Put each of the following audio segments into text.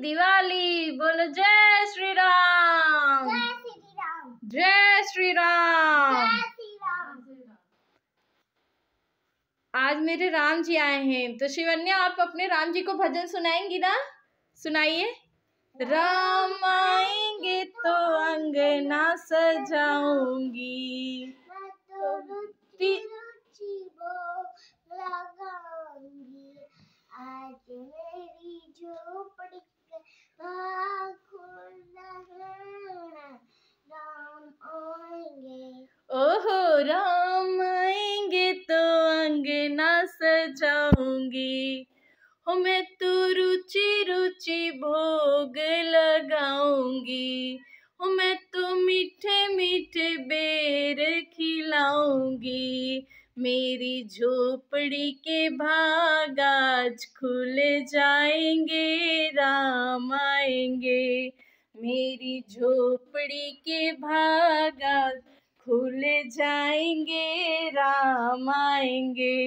दिवाली बोलो जय श्री राम जय श्री राम आज मेरे राम जी आए हैं तो शिवन्या आप अपने राम जी को भजन सुनाएंगी ना सुनाइए राम आएंगे तो अंगना सजाऊंगी राम आएंगे तो अंगना सजाऊंगी हो मैं तो रुचि रुचि भोग लगाऊंगी हो मैं तो मीठे मीठे बेर खिलाऊंगी मेरी झोपड़ी के भाग आज खुले जाएंगे राम आएंगे मेरी झोपड़ी के भाग आज खुल जाएंगे राम आएंगे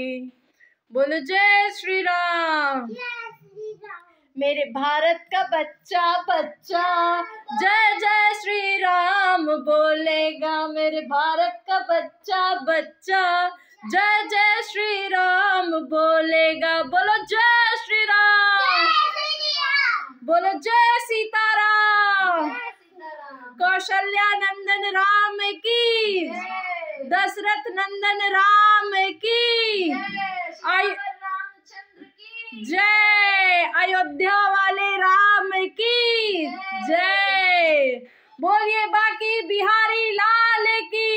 बोलो जय श्री राम मेरे भारत का बच्चा बच्चा जय जय श्री राम बोलेगा मेरे भारत का बच्चा बच्चा जय जय श्री राम बोलेगा बोलो जय श्री राम बोलो जय सीता कौशल्या नंदन राम की दशरथ नंदन राम की जय अयोध्या वाले राम की जय बोलिए बाकी बिहारी लाल की